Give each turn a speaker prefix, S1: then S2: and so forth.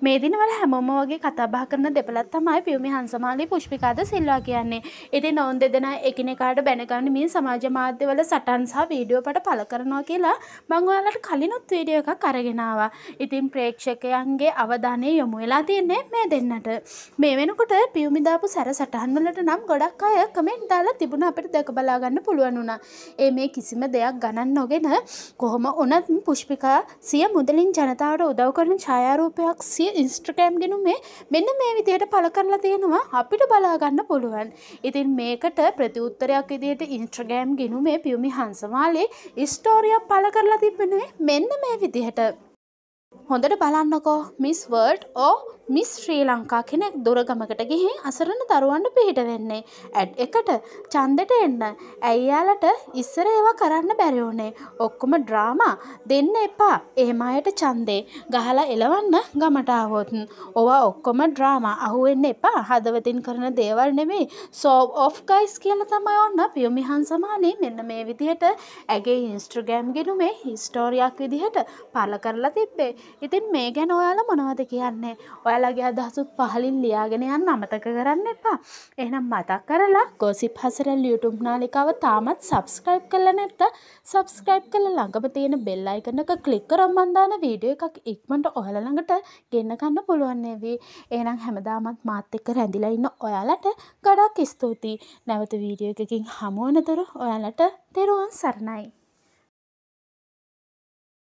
S1: මේ දිනවල හැමෝම වගේ කතාබහ කරන දෙපළත් තමයි පියුමි හංසමාලි පුෂ්පිකාද සිල්වා කියන්නේ. ඉතින් ඔවුන් දෙදෙනා එකිනෙකාට බැනගන්න මේ සමාජ මාධ්‍යවල සටන් සහ වීඩියෝ පට පළ කරනවා කියලා මම ඔයාලට කලිනුත් වීඩියෝ එකක් අරගෙන ආවා. ඉතින් ප්‍රේක්ෂකයන්ගේ අවධානය යොමු වෙලා තියන්නේ මේ දෙන්නට. මේ වෙනකොට පියුමි දාපු සැර සටහන් වලට නම් ගොඩක් අය කමෙන්ට් දාලා තිබුණා අපිට දැක බලා ගන්න පුළුවන් වුණා. ඒ මේ කිසිම දෙයක් ගණන් නොගෙන කොහොම වුණත් පුෂ්පිකා සිය මුදලින් ජනතාවට උදව් කරන ඡායාරූපයක් සිය ඉන්ස්ට්‍රකෑම් ගෙනුමේ මෙන්න මේ විදියට පල කරලා තියෙනවා අපිට බලාගන්න පුළුවන්. ඉතින් මේකට ප්‍රතිඋත්තරයක් විදියට ඉන්ස්ට්‍රගෑම් ගෙනුමේ පියුමි හන්සමාලේ ස්ටෝරියක් පල කරලා තිබෙනේ මෙන්න මේ විදිහට. හොඳට බලන්නකෝ miss world or miss Sri Lanka කෙනෙක් දුරගමකට ගිහින් අසරණ දරුවන්ට පිහිට වෙන්නේ. ඇඩ් එකට චන්දට එන්න. ඇයියාලට ඉස්සර ඒවා කරන්න බැරිවුනේ. ඔක්කොම ඩ්‍රාමා දෙන්න එපා. එහෙම අයට චන්දේ ගහලා එලවන්න ගමට ආවොත්. ඕවා ඔක්කොම ඩ්‍රාමා අහුවෙන්න එපා. හදවතින් කරන දේවල් නෙමෙයි. සෝව් ඔෆ් ගයිස් කියලා තමයි ඔන්න පියුමිහන් සමානේ මෙන්න මේ විදිහට ඇගේ ඉන්ස්ට්‍රගෑම් ගෙනුමේ හිස්ටෝරියක් විදිහට පළ කරලා තිබ්බේ. ඉතින් මේ ගැන ඔයාලා මොනවද කියන්නේ? ඔයාලා ඔයාලගේ අදහසුත් පහලින් ලියාගෙන යන්න අමතක කරන්න එපා. එහෙනම් මතක් කරලා ගොසිප් හසරල් YouTube නාලිකාව තාමත් සබස්ක්‍රයිබ් කරලා නැත්ත සබස්ක්‍රයිබ් කරලා ළඟම තියෙන බෙල් අයිකන එක ක්ලික් කරොත් මන් දාන වීඩියෝ එකක් ඉක්මනට ඔයාලා ළඟට ගෙන්න ගන්න පුළුවන් නෙවි. එහෙනම් හැමදාමත් මාත් එක්ක රැඳිලා ඉන්න ඔයාලට ගොඩක් ස්තුතියි. නැවත වීඩියෝ එකකින් හමු වෙනතුරු ඔයාලට තෙරුවන් සරණයි.